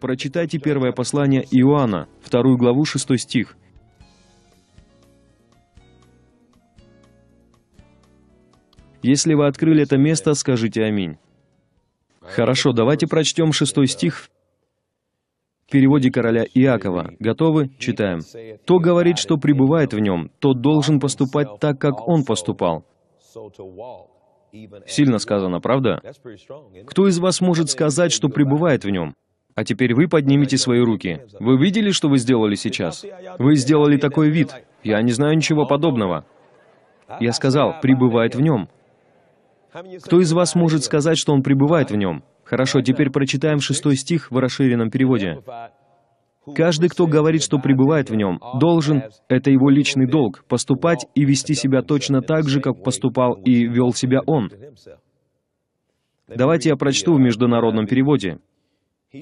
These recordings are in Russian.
Прочитайте первое послание Иоанна, вторую главу, шестой стих. Если вы открыли это место, скажите «Аминь». Хорошо, давайте прочтем шестой стих в переводе короля Иакова. Готовы? Читаем. «То говорит, что пребывает в нем, тот должен поступать так, как он поступал». Сильно сказано, правда? Кто из вас может сказать, что пребывает в нем? А теперь вы поднимите свои руки. Вы видели, что вы сделали сейчас? Вы сделали такой вид. Я не знаю ничего подобного. Я сказал, пребывает в нем. Кто из вас может сказать, что он пребывает в нем? Хорошо, теперь прочитаем шестой стих в расширенном переводе. Каждый, кто говорит, что пребывает в нем, должен, это его личный долг, поступать и вести себя точно так же, как поступал и вел себя он. Давайте я прочту в международном переводе.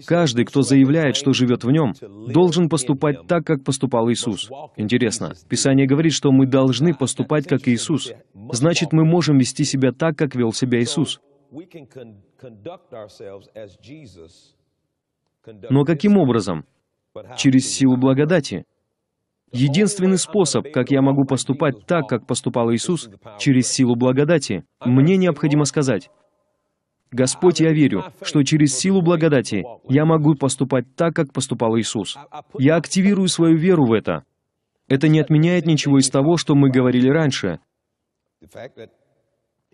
Каждый, кто заявляет, что живет в нем, должен поступать так, как поступал Иисус. Интересно, Писание говорит, что мы должны поступать, как Иисус. Значит, мы можем вести себя так, как вел себя Иисус. Но каким образом? Через силу благодати. Единственный способ, как я могу поступать так, как поступал Иисус, через силу благодати, мне необходимо сказать, Господь, я верю, что через силу благодати я могу поступать так, как поступал Иисус. Я активирую свою веру в это. Это не отменяет ничего из того, что мы говорили раньше.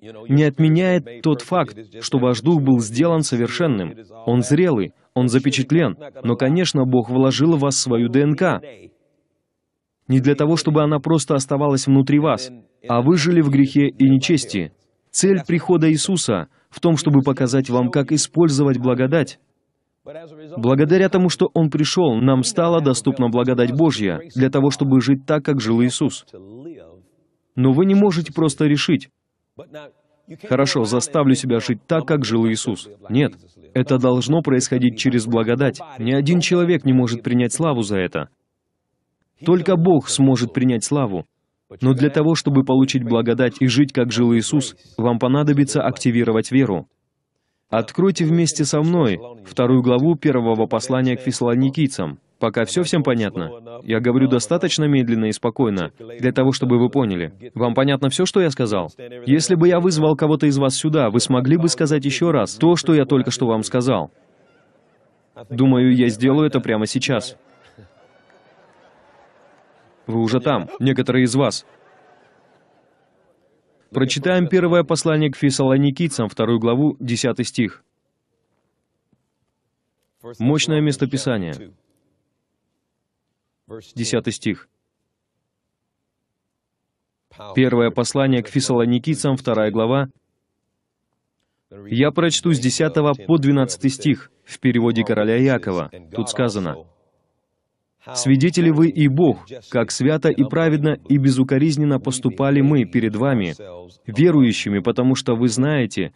Не отменяет тот факт, что ваш дух был сделан совершенным. Он зрелый, он запечатлен. Но, конечно, Бог вложил в вас свою ДНК. Не для того, чтобы она просто оставалась внутри вас, а вы жили в грехе и нечести. Цель прихода Иисуса — в том, чтобы показать вам, как использовать благодать. Благодаря тому, что Он пришел, нам стала доступна благодать Божья для того, чтобы жить так, как жил Иисус. Но вы не можете просто решить, «Хорошо, заставлю себя жить так, как жил Иисус». Нет, это должно происходить через благодать. Ни один человек не может принять славу за это. Только Бог сможет принять славу. Но для того, чтобы получить благодать и жить, как жил Иисус, вам понадобится активировать веру. Откройте вместе со мной вторую главу первого послания к фессалоникийцам. Пока все всем понятно. Я говорю достаточно медленно и спокойно, для того, чтобы вы поняли. Вам понятно все, что я сказал? Если бы я вызвал кого-то из вас сюда, вы смогли бы сказать еще раз то, что я только что вам сказал. Думаю, я сделаю это прямо сейчас. Вы уже там, некоторые из вас. Прочитаем первое послание к фессалоникийцам, вторую главу, 10 стих. Мощное местописание. 10 стих. Первое послание к фессалоникийцам, вторая глава. Я прочту с 10 по 12 стих в переводе короля Якова. Тут сказано, Свидетели вы и Бог, как свято и праведно и безукоризненно поступали мы перед вами, верующими, потому что вы знаете,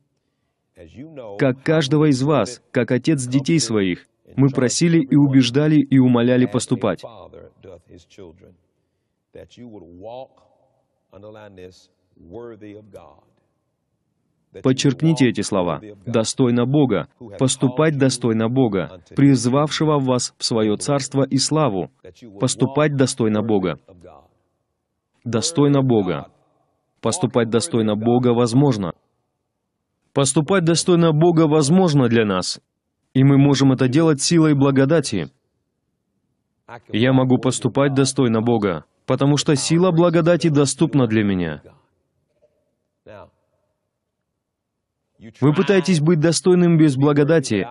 как каждого из вас, как отец детей своих, мы просили и убеждали и умоляли поступать. Подчеркните эти слова. «Достойно Бога, поступать достойно Бога, призвавшего вас в свое царство и славу, поступать достойно Бога». Достойно Бога. Поступать достойно Бога возможно. Поступать достойно Бога возможно для нас, и мы можем это делать силой благодати. Я могу поступать достойно Бога, потому что сила благодати доступна для меня. Вы пытаетесь быть достойным без благодати,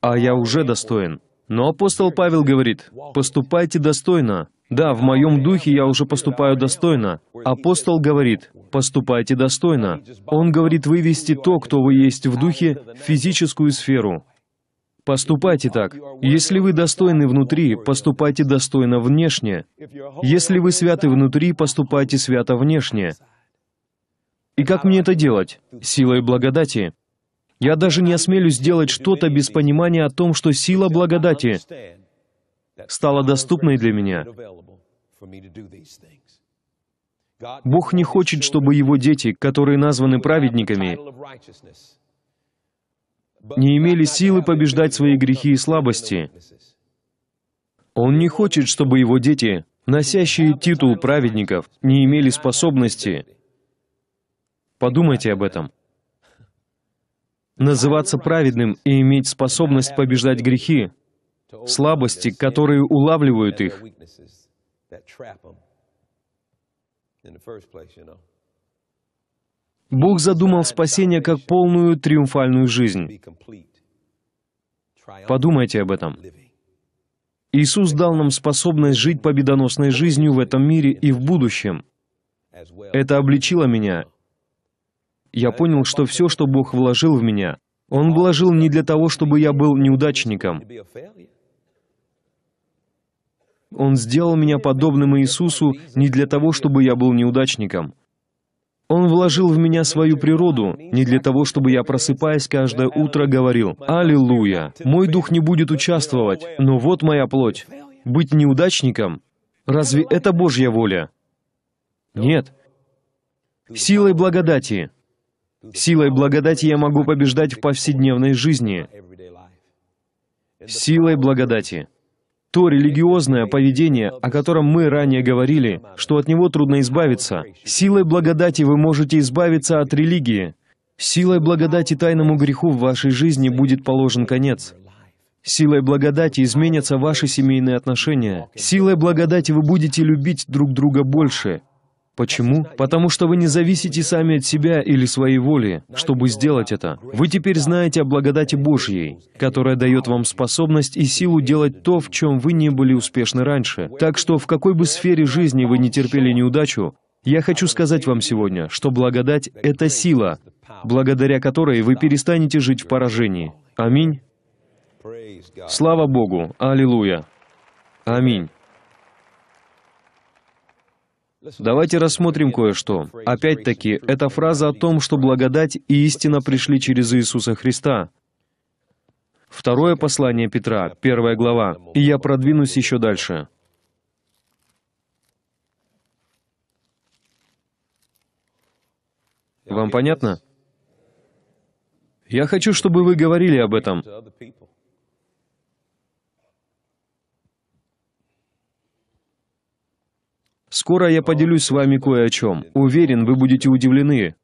а я уже достоин. Но апостол Павел говорит, поступайте достойно. Да, в моем духе я уже поступаю достойно. Апостол говорит, поступайте достойно. Он говорит вывести то, кто вы есть в духе, в физическую сферу. Поступайте так. Если вы достойны внутри, поступайте достойно внешне. Если вы святы внутри, поступайте свято внешне. И как мне это делать? Силой благодати. Я даже не осмелюсь сделать что-то без понимания о том, что сила благодати стала доступной для меня. Бог не хочет, чтобы его дети, которые названы праведниками, не имели силы побеждать свои грехи и слабости. Он не хочет, чтобы его дети, носящие титул праведников, не имели способности Подумайте об этом. Называться праведным и иметь способность побеждать грехи, слабости, которые улавливают их. Бог задумал спасение как полную триумфальную жизнь. Подумайте об этом. Иисус дал нам способность жить победоносной жизнью в этом мире и в будущем. Это обличило меня, я понял, что все, что Бог вложил в меня, Он вложил не для того, чтобы я был неудачником. Он сделал меня подобным Иисусу не для того, чтобы я был неудачником. Он вложил в меня свою природу, не для того, чтобы я, просыпаясь каждое утро, говорил «Аллилуйя! Мой дух не будет участвовать, но вот моя плоть». Быть неудачником? Разве это Божья воля? Нет. Силой благодати, Силой благодати я могу побеждать в повседневной жизни. Силой благодати. То религиозное поведение, о котором мы ранее говорили, что от него трудно избавиться. Силой благодати вы можете избавиться от религии. Силой благодати тайному греху в вашей жизни будет положен конец. Силой благодати изменятся ваши семейные отношения. Силой благодати вы будете любить друг друга больше. Почему? Потому что вы не зависите сами от себя или своей воли, чтобы сделать это. Вы теперь знаете о благодати Божьей, которая дает вам способность и силу делать то, в чем вы не были успешны раньше. Так что в какой бы сфере жизни вы не терпели неудачу, я хочу сказать вам сегодня, что благодать — это сила, благодаря которой вы перестанете жить в поражении. Аминь. Слава Богу! Аллилуйя! Аминь. Давайте рассмотрим кое-что. Опять-таки, это фраза о том, что благодать и истина пришли через Иисуса Христа. Второе послание Петра, первая глава. И я продвинусь еще дальше. Вам понятно? Я хочу, чтобы вы говорили об этом. Скоро я поделюсь с вами кое о чем. Уверен, вы будете удивлены.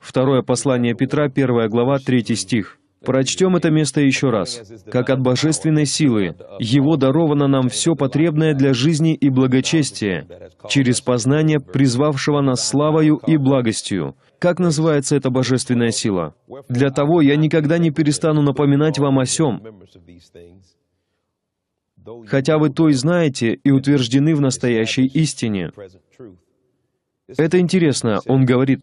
Второе послание Петра, первая глава, третий стих. Прочтем это место еще раз. «Как от божественной силы, Его даровано нам все потребное для жизни и благочестия, через познание призвавшего нас славою и благостью». Как называется эта божественная сила? Для того я никогда не перестану напоминать вам о сем хотя вы то и знаете и утверждены в настоящей истине. Это интересно, он говорит,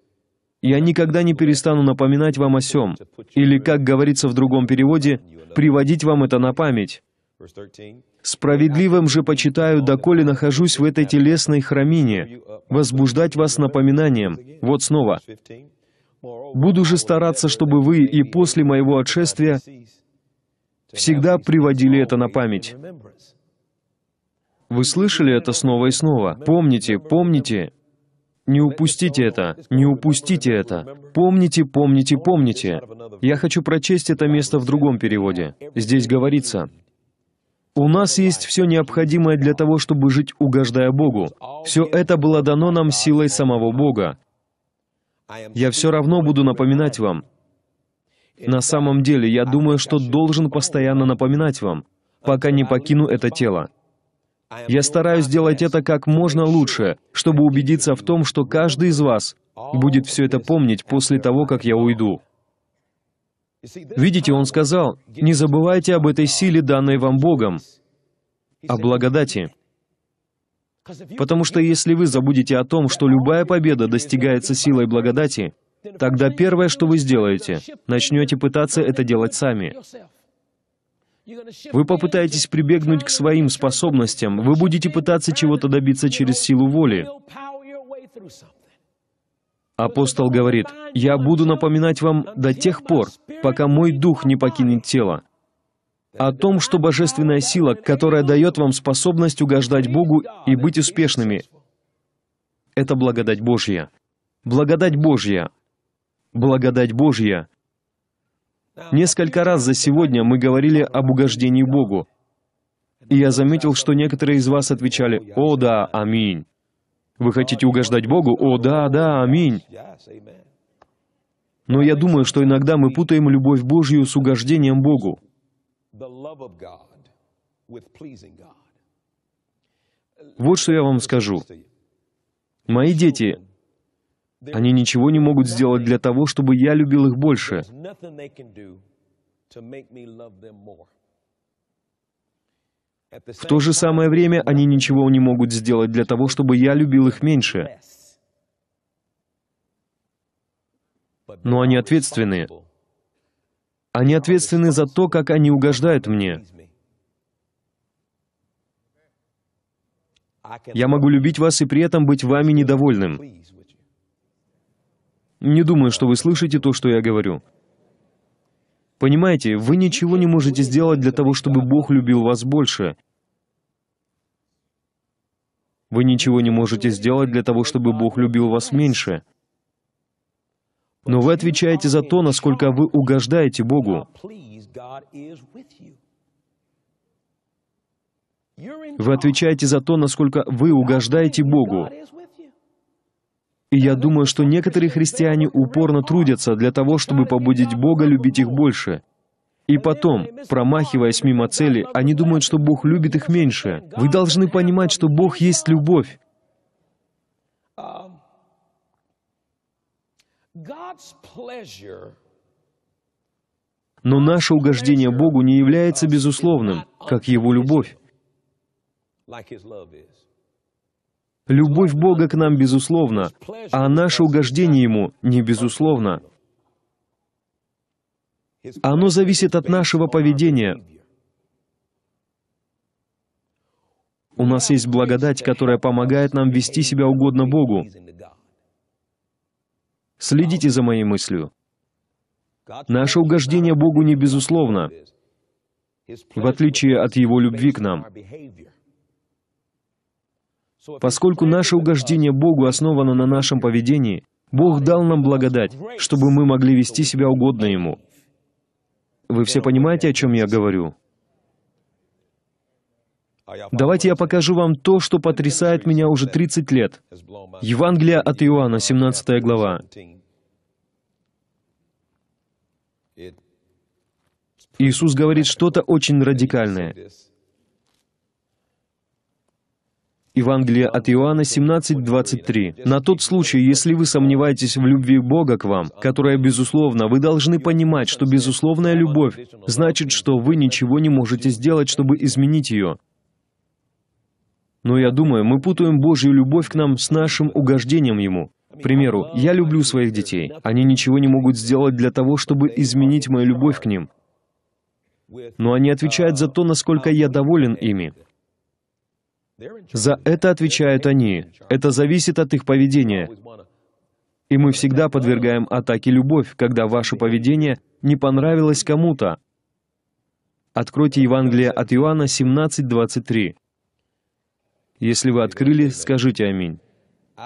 «Я никогда не перестану напоминать вам о сем», или, как говорится в другом переводе, «приводить вам это на память». «Справедливым же почитаю, доколе нахожусь в этой телесной храмине, возбуждать вас напоминанием». Вот снова. «Буду же стараться, чтобы вы и после моего отшествия всегда приводили это на память. Вы слышали это снова и снова. Помните, помните. Не упустите это, не упустите это. Помните, помните, помните. Я хочу прочесть это место в другом переводе. Здесь говорится, у нас есть все необходимое для того, чтобы жить, угождая Богу. Все это было дано нам силой самого Бога. Я все равно буду напоминать вам, на самом деле, я думаю, что должен постоянно напоминать вам, пока не покину это тело. Я стараюсь делать это как можно лучше, чтобы убедиться в том, что каждый из вас будет все это помнить после того, как я уйду. Видите, он сказал, не забывайте об этой силе, данной вам Богом, о благодати. Потому что если вы забудете о том, что любая победа достигается силой благодати, Тогда первое, что вы сделаете, начнете пытаться это делать сами. Вы попытаетесь прибегнуть к своим способностям, вы будете пытаться чего-то добиться через силу воли. Апостол говорит, «Я буду напоминать вам до тех пор, пока мой дух не покинет тело». О том, что божественная сила, которая дает вам способность угождать Богу и быть успешными, это благодать Божья. Благодать Божья, благодать Божья. Несколько раз за сегодня мы говорили об угождении Богу. И я заметил, что некоторые из вас отвечали «О да, аминь». Вы хотите угождать Богу? «О да, да, аминь». Но я думаю, что иногда мы путаем любовь Божью с угождением Богу. Вот что я вам скажу. Мои дети, они ничего не могут сделать для того, чтобы я любил их больше. В то же самое время они ничего не могут сделать для того, чтобы я любил их меньше. Но они ответственны. Они ответственны за то, как они угождают мне. Я могу любить вас и при этом быть вами недовольным. Не думаю, что вы слышите то, что я говорю. Понимаете, вы ничего не можете сделать для того, чтобы Бог любил вас больше. Вы ничего не можете сделать для того, чтобы Бог любил вас меньше. Но вы отвечаете за то, насколько вы угождаете Богу. Вы отвечаете за то, насколько вы угождаете Богу. И я думаю, что некоторые христиане упорно трудятся для того, чтобы побудить Бога любить их больше. И потом, промахиваясь мимо цели, они думают, что Бог любит их меньше. Вы должны понимать, что Бог есть любовь. Но наше угождение Богу не является безусловным, как Его любовь. Любовь Бога к нам безусловна, а наше угождение Ему не безусловно. Оно зависит от нашего поведения. У нас есть благодать, которая помогает нам вести себя угодно Богу. Следите за моей мыслью. Наше угождение Богу не безусловно, в отличие от Его любви к нам. Поскольку наше угождение Богу основано на нашем поведении, Бог дал нам благодать, чтобы мы могли вести себя угодно Ему. Вы все понимаете, о чем я говорю? Давайте я покажу вам то, что потрясает меня уже 30 лет. Евангелие от Иоанна, 17 глава. Иисус говорит что-то очень радикальное. Евангелие от Иоанна 17:23. На тот случай, если вы сомневаетесь в любви Бога к вам, которая безусловно, вы должны понимать, что безусловная любовь значит, что вы ничего не можете сделать, чтобы изменить ее. Но я думаю, мы путаем Божью любовь к нам с нашим угождением Ему. К примеру, я люблю своих детей. Они ничего не могут сделать для того, чтобы изменить мою любовь к ним. Но они отвечают за то, насколько я доволен ими. За это отвечают они. Это зависит от их поведения. И мы всегда подвергаем атаке любовь, когда ваше поведение не понравилось кому-то. Откройте Евангелие от Иоанна 17:23. Если вы открыли, скажите «Аминь».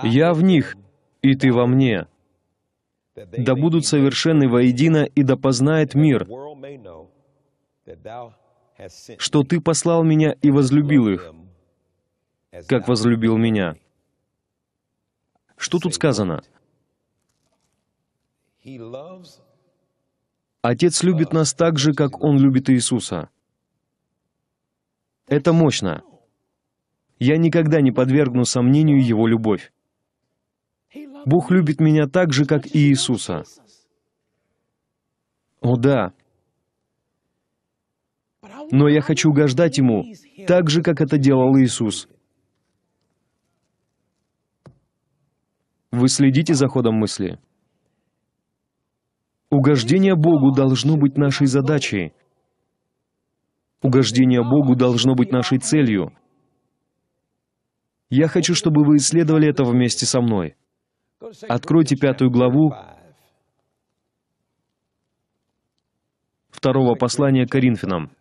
«Я в них, и ты во мне». «Да будут совершенны воедино, и да познает мир, что ты послал меня и возлюбил их» как возлюбил меня». Что тут сказано? Отец любит нас так же, как Он любит Иисуса. Это мощно. Я никогда не подвергну сомнению Его любовь. Бог любит меня так же, как и Иисуса. О да. Но я хочу угождать Ему так же, как это делал Иисус. Вы следите за ходом мысли? Угождение Богу должно быть нашей задачей. Угождение Богу должно быть нашей целью. Я хочу, чтобы вы исследовали это вместе со мной. Откройте пятую главу второго послания Коринфянам.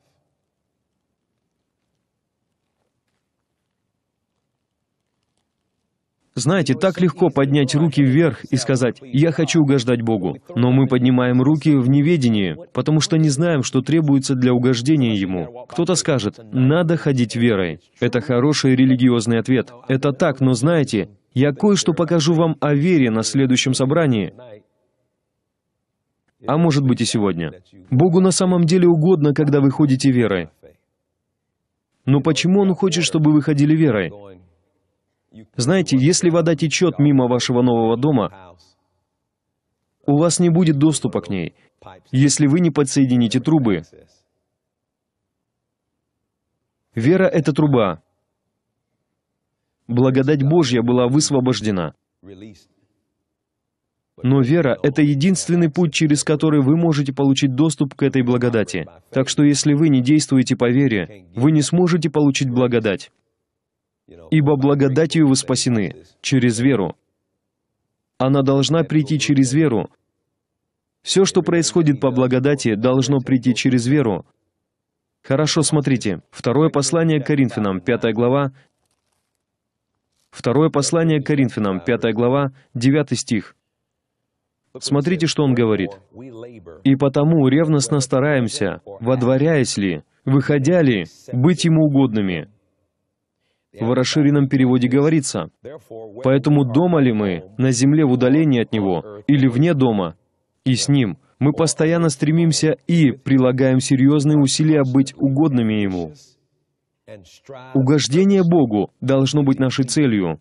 Знаете, так легко поднять руки вверх и сказать «Я хочу угождать Богу», но мы поднимаем руки в неведении, потому что не знаем, что требуется для угождения Ему. Кто-то скажет «Надо ходить верой». Это хороший религиозный ответ. Это так, но знаете, я кое-что покажу вам о вере на следующем собрании а может быть и сегодня. Богу на самом деле угодно, когда вы ходите верой. Но почему Он хочет, чтобы вы ходили верой? Знаете, если вода течет мимо вашего нового дома, у вас не будет доступа к ней, если вы не подсоедините трубы. Вера — это труба. Благодать Божья была высвобождена. Но вера — это единственный путь, через который вы можете получить доступ к этой благодати. Так что если вы не действуете по вере, вы не сможете получить благодать. Ибо благодатью вы спасены через веру. Она должна прийти через веру. Все, что происходит по благодати, должно прийти через веру. Хорошо, смотрите. Второе послание к Коринфянам, 5 глава. Второе послание к Коринфянам, 5 глава, 9 стих. Смотрите, что он говорит. «И потому ревностно стараемся, водворяясь ли, выходя ли, быть ему угодными, в расширенном переводе говорится, «Поэтому дома ли мы, на земле в удалении от Него, или вне дома, и с Ним, мы постоянно стремимся и прилагаем серьезные усилия быть угодными Ему». Угождение Богу должно быть нашей целью.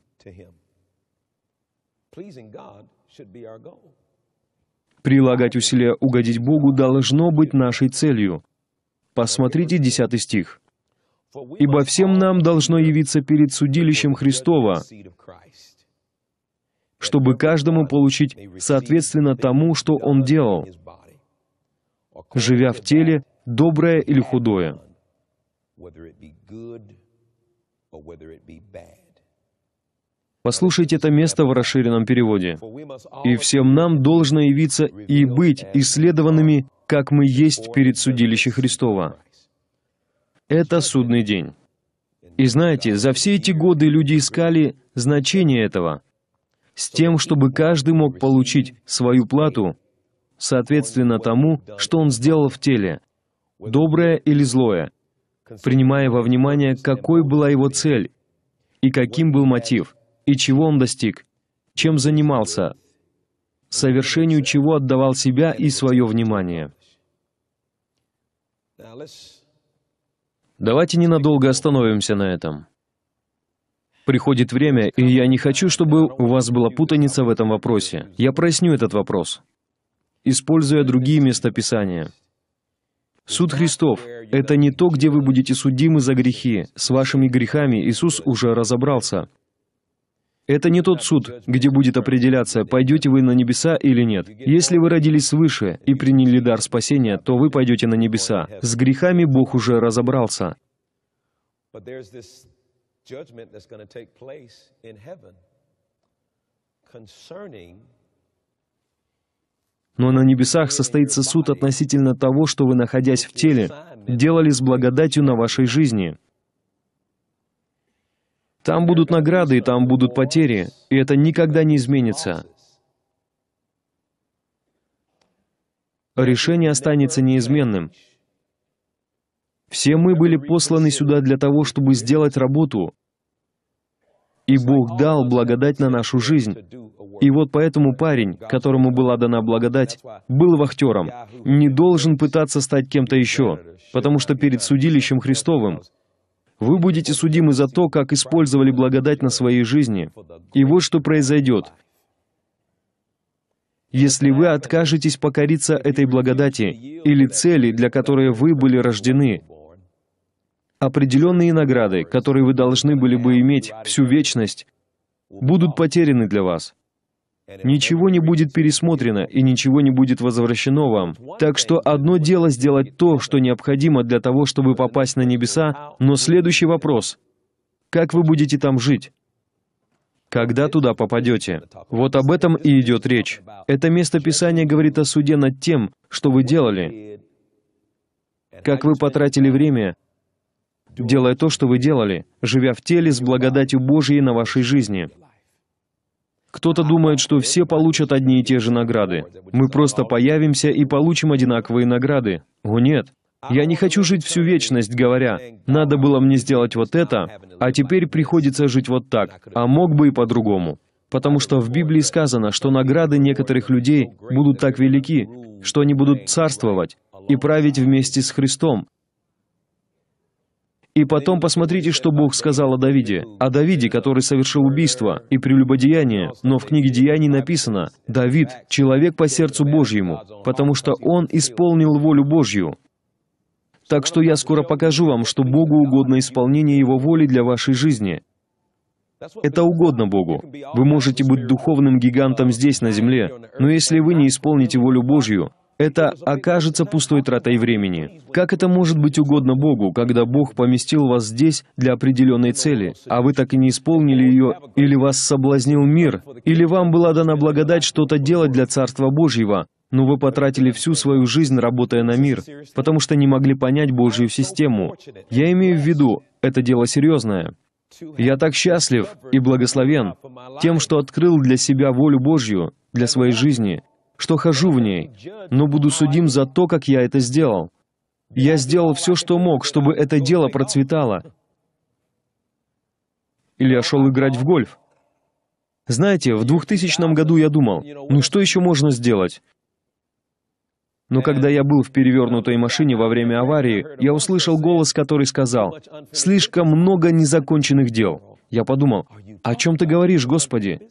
Прилагать усилия угодить Богу должно быть нашей целью. Посмотрите 10 стих ибо всем нам должно явиться перед судилищем Христова, чтобы каждому получить соответственно тому, что он делал, живя в теле, доброе или худое. Послушайте это место в расширенном переводе. «И всем нам должно явиться и быть исследованными, как мы есть перед судилище Христова». Это судный день. И знаете, за все эти годы люди искали значение этого, с тем, чтобы каждый мог получить свою плату, соответственно тому, что он сделал в теле, доброе или злое, принимая во внимание, какой была его цель, и каким был мотив, и чего он достиг, чем занимался, совершению чего отдавал себя и свое внимание. Давайте ненадолго остановимся на этом. Приходит время, и я не хочу, чтобы у вас была путаница в этом вопросе. Я проясню этот вопрос, используя другие места Писания. Суд Христов — это не то, где вы будете судимы за грехи. С вашими грехами Иисус уже разобрался. Это не тот суд, где будет определяться, пойдете вы на небеса или нет. Если вы родились свыше и приняли дар спасения, то вы пойдете на небеса. С грехами Бог уже разобрался. Но на небесах состоится суд относительно того, что вы, находясь в теле, делали с благодатью на вашей жизни. Там будут награды и там будут потери, и это никогда не изменится. Решение останется неизменным. Все мы были посланы сюда для того, чтобы сделать работу, и Бог дал благодать на нашу жизнь. И вот поэтому парень, которому была дана благодать, был вахтером, не должен пытаться стать кем-то еще, потому что перед судилищем Христовым вы будете судимы за то, как использовали благодать на своей жизни. И вот что произойдет. Если вы откажетесь покориться этой благодати или цели, для которой вы были рождены, определенные награды, которые вы должны были бы иметь всю вечность, будут потеряны для вас. Ничего не будет пересмотрено и ничего не будет возвращено вам. Так что одно дело сделать то, что необходимо для того, чтобы попасть на небеса, но следующий вопрос. Как вы будете там жить? Когда туда попадете? Вот об этом и идет речь. Это место Писания говорит о суде над тем, что вы делали, как вы потратили время, делая то, что вы делали, живя в теле с благодатью Божьей на вашей жизни. Кто-то думает, что все получат одни и те же награды. Мы просто появимся и получим одинаковые награды. О нет. Я не хочу жить всю вечность, говоря, надо было мне сделать вот это, а теперь приходится жить вот так, а мог бы и по-другому. Потому что в Библии сказано, что награды некоторых людей будут так велики, что они будут царствовать и править вместе с Христом, и потом посмотрите, что Бог сказал о Давиде. О Давиде, который совершил убийство и прелюбодеяние, но в книге Деяний написано «Давид – человек по сердцу Божьему, потому что он исполнил волю Божью». Так что я скоро покажу вам, что Богу угодно исполнение Его воли для вашей жизни. Это угодно Богу. Вы можете быть духовным гигантом здесь, на земле, но если вы не исполните волю Божью, это окажется пустой тратой времени. Как это может быть угодно Богу, когда Бог поместил вас здесь для определенной цели, а вы так и не исполнили ее, или вас соблазнил мир, или вам была дана благодать что-то делать для Царства Божьего, но вы потратили всю свою жизнь, работая на мир, потому что не могли понять Божью систему. Я имею в виду, это дело серьезное. Я так счастлив и благословен тем, что открыл для себя волю Божью, для своей жизни, что хожу в ней, но буду судим за то, как я это сделал. Я сделал все, что мог, чтобы это дело процветало. Или я шел играть в гольф. Знаете, в 2000 году я думал, ну что еще можно сделать? Но когда я был в перевернутой машине во время аварии, я услышал голос, который сказал, «Слишком много незаконченных дел». Я подумал, «О чем ты говоришь, Господи?»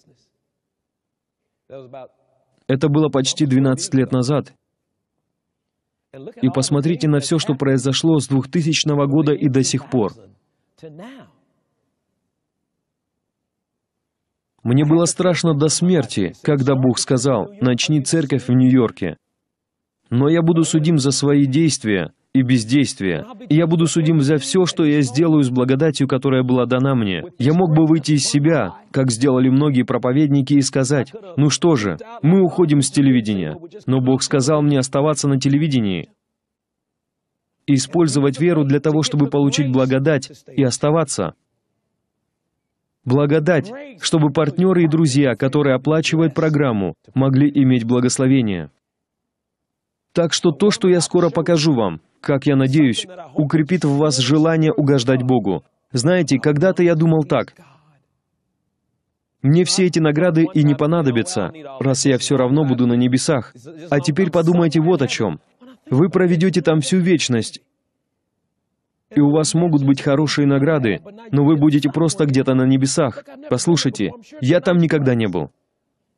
Это было почти 12 лет назад. И посмотрите на все, что произошло с 2000 года и до сих пор. Мне было страшно до смерти, когда Бог сказал, начни церковь в Нью-Йорке. Но я буду судим за свои действия, и бездействия. я буду судим за все, что я сделаю с благодатью, которая была дана мне. Я мог бы выйти из себя, как сделали многие проповедники, и сказать, «Ну что же, мы уходим с телевидения». Но Бог сказал мне оставаться на телевидении, использовать веру для того, чтобы получить благодать и оставаться. Благодать, чтобы партнеры и друзья, которые оплачивают программу, могли иметь благословение. Так что то, что я скоро покажу вам, как я надеюсь, укрепит в вас желание угождать Богу. Знаете, когда-то я думал так. Мне все эти награды и не понадобятся, раз я все равно буду на небесах. А теперь подумайте вот о чем. Вы проведете там всю вечность, и у вас могут быть хорошие награды, но вы будете просто где-то на небесах. Послушайте, я там никогда не был.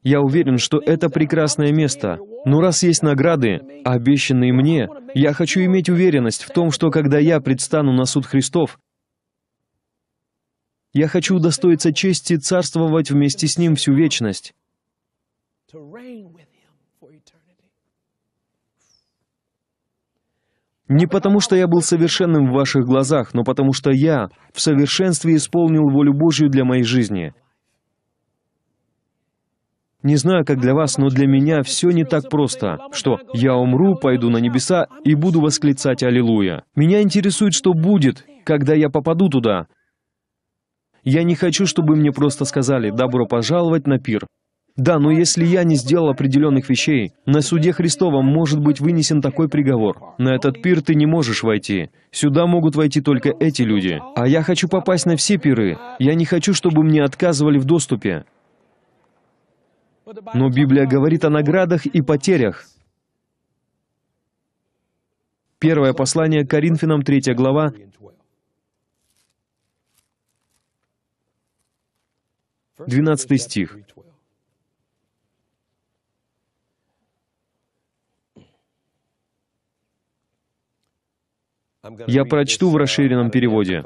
Я уверен, что это прекрасное место. Но раз есть награды, обещанные мне, я хочу иметь уверенность в том, что когда я предстану на суд Христов, я хочу удостоиться чести царствовать вместе с Ним всю вечность. Не потому, что я был совершенным в ваших глазах, но потому, что я в совершенстве исполнил волю Божью для моей жизни — не знаю, как для вас, но для меня все не так просто, что я умру, пойду на небеса и буду восклицать «Аллилуйя». Меня интересует, что будет, когда я попаду туда. Я не хочу, чтобы мне просто сказали «добро пожаловать на пир». Да, но если я не сделал определенных вещей, на суде Христовом может быть вынесен такой приговор. На этот пир ты не можешь войти. Сюда могут войти только эти люди. А я хочу попасть на все пиры. Я не хочу, чтобы мне отказывали в доступе. Но Библия говорит о наградах и потерях. Первое послание Коринфянам, 3 глава, Двенадцатый стих. Я прочту в расширенном переводе.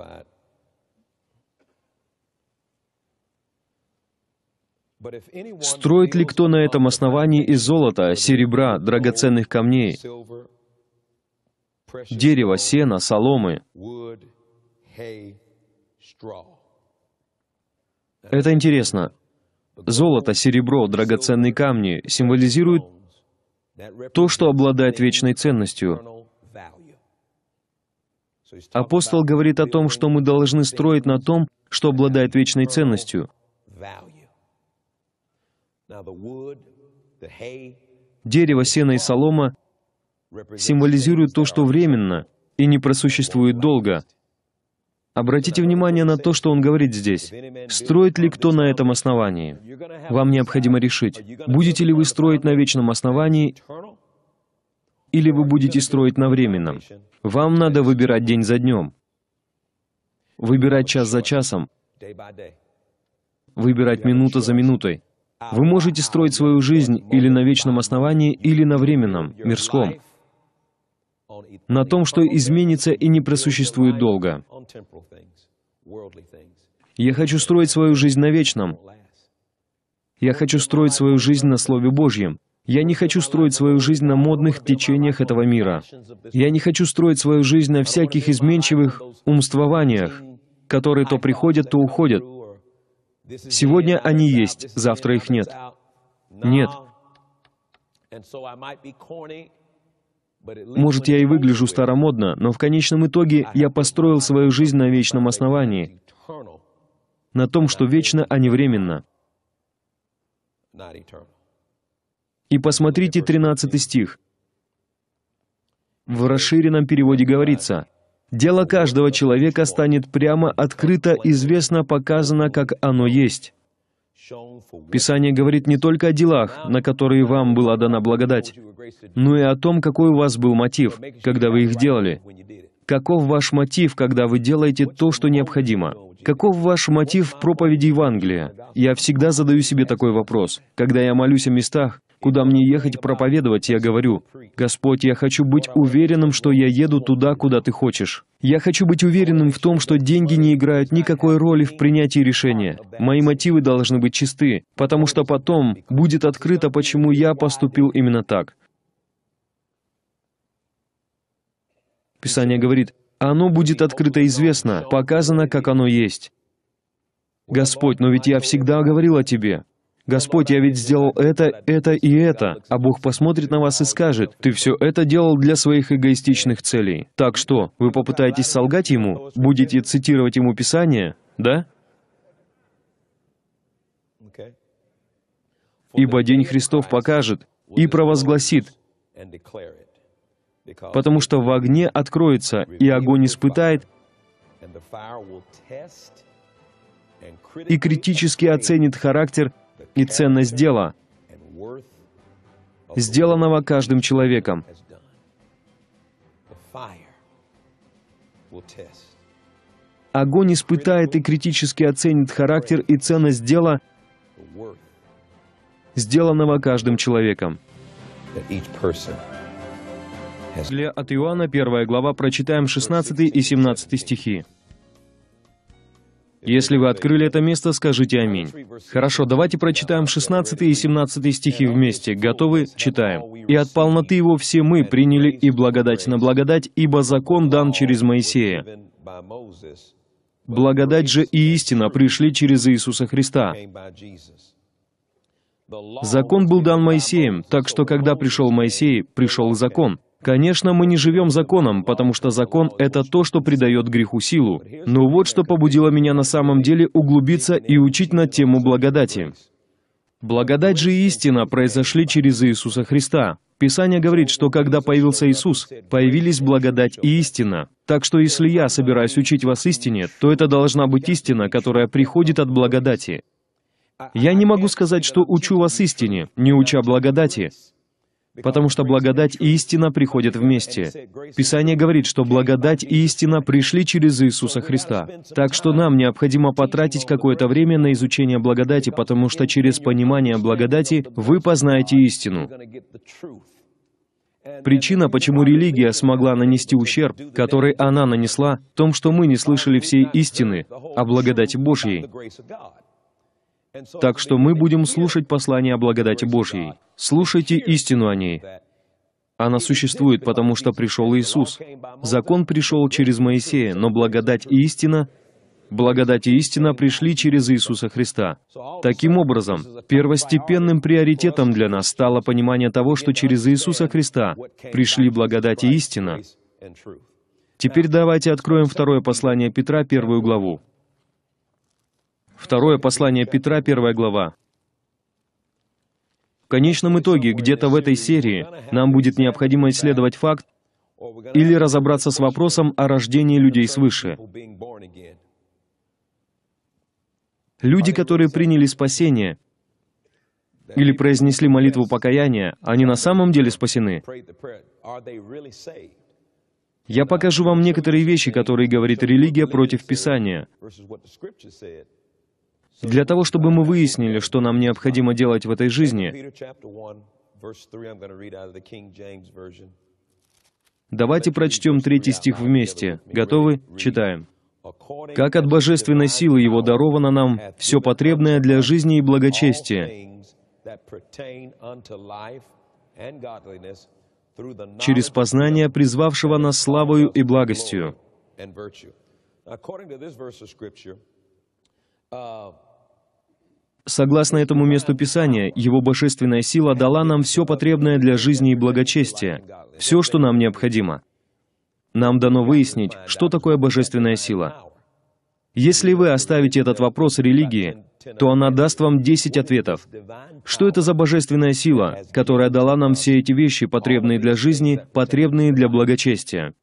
Строит ли кто на этом основании из золота, серебра, драгоценных камней, дерева, сена, соломы? Это интересно. Золото, серебро, драгоценные камни символизируют то, что обладает вечной ценностью. Апостол говорит о том, что мы должны строить на том, что обладает вечной ценностью. Дерево, сено и солома символизируют то, что временно и не просуществует долго. Обратите внимание на то, что он говорит здесь. Строит ли кто на этом основании? Вам необходимо решить, будете ли вы строить на вечном основании или вы будете строить на временном. Вам надо выбирать день за днем, выбирать час за часом, выбирать минуту за минутой. Вы можете строить свою жизнь или на вечном основании, или на временном, мирском, на том, что изменится и не просуществует долго. Я хочу строить свою жизнь на вечном. Я хочу строить свою жизнь на Слове Божьем. Я не хочу строить свою жизнь на модных течениях этого мира. Я не хочу строить свою жизнь на всяких изменчивых умствованиях, которые то приходят, то уходят, Сегодня они есть, завтра их нет. Нет. Может, я и выгляжу старомодно, но в конечном итоге я построил свою жизнь на вечном основании, на том, что вечно, а не временно. И посмотрите 13 стих. В расширенном переводе говорится — Дело каждого человека станет прямо открыто, известно, показано, как оно есть. Писание говорит не только о делах, на которые вам была дана благодать, но и о том, какой у вас был мотив, когда вы их делали. Каков ваш мотив, когда вы делаете то, что необходимо? Каков ваш мотив в проповеди Евангелия? Я всегда задаю себе такой вопрос. Когда я молюсь о местах, Куда мне ехать проповедовать, я говорю, «Господь, я хочу быть уверенным, что я еду туда, куда Ты хочешь. Я хочу быть уверенным в том, что деньги не играют никакой роли в принятии решения. Мои мотивы должны быть чисты, потому что потом будет открыто, почему я поступил именно так». Писание говорит, «Оно будет открыто известно, показано, как оно есть». «Господь, но ведь я всегда говорил о Тебе. «Господь, я ведь сделал это, это и это», а Бог посмотрит на вас и скажет, «Ты все это делал для своих эгоистичных целей». Так что, вы попытаетесь солгать Ему, будете цитировать Ему Писание, да? «Ибо день Христов покажет и провозгласит, потому что в огне откроется, и огонь испытает, и критически оценит характер и ценность дела, сделанного каждым человеком. Огонь испытает и критически оценит характер и ценность дела, сделанного каждым человеком. Для от Иоанна 1 глава прочитаем 16 и 17 стихи. Если вы открыли это место, скажите «Аминь». Хорошо, давайте прочитаем 16 и 17 стихи вместе. Готовы? Читаем. «И от полноты его все мы приняли и благодать на благодать, ибо закон дан через Моисея». Благодать же и истина пришли через Иисуса Христа. Закон был дан Моисеем, так что когда пришел Моисей, пришел закон. Конечно, мы не живем законом, потому что закон – это то, что придает греху силу. Но вот что побудило меня на самом деле углубиться и учить на тему благодати. Благодать же и истина произошли через Иисуса Христа. Писание говорит, что когда появился Иисус, появились благодать и истина. Так что если я собираюсь учить вас истине, то это должна быть истина, которая приходит от благодати. Я не могу сказать, что учу вас истине, не уча благодати. Потому что благодать и истина приходят вместе. Писание говорит, что благодать и истина пришли через Иисуса Христа. Так что нам необходимо потратить какое-то время на изучение благодати, потому что через понимание благодати вы познаете истину. Причина, почему религия смогла нанести ущерб, который она нанесла, в том, что мы не слышали всей истины о благодати Божьей. Так что мы будем слушать послание о благодати Божьей. Слушайте истину о ней. Она существует, потому что пришел Иисус. Закон пришел через Моисея, но благодать и истина благодать и истина пришли через Иисуса Христа. Таким образом, первостепенным приоритетом для нас стало понимание того, что через Иисуса Христа пришли благодать и истина. Теперь давайте откроем второе послание Петра, первую главу. Второе послание Петра, первая глава. В конечном итоге, где-то в этой серии, нам будет необходимо исследовать факт или разобраться с вопросом о рождении людей свыше. Люди, которые приняли спасение или произнесли молитву покаяния, они на самом деле спасены. Я покажу вам некоторые вещи, которые говорит религия против Писания для того, чтобы мы выяснили, что нам необходимо делать в этой жизни, давайте прочтем третий стих вместе. Готовы? Читаем. «Как от божественной силы Его даровано нам все потребное для жизни и благочестия, через познание призвавшего нас славою и благостью». Согласно этому месту Писания, Его божественная сила дала нам все потребное для жизни и благочестия, все, что нам необходимо. Нам дано выяснить, что такое божественная сила. Если вы оставите этот вопрос религии, то она даст вам 10 ответов. Что это за божественная сила, которая дала нам все эти вещи, потребные для жизни, потребные для благочестия?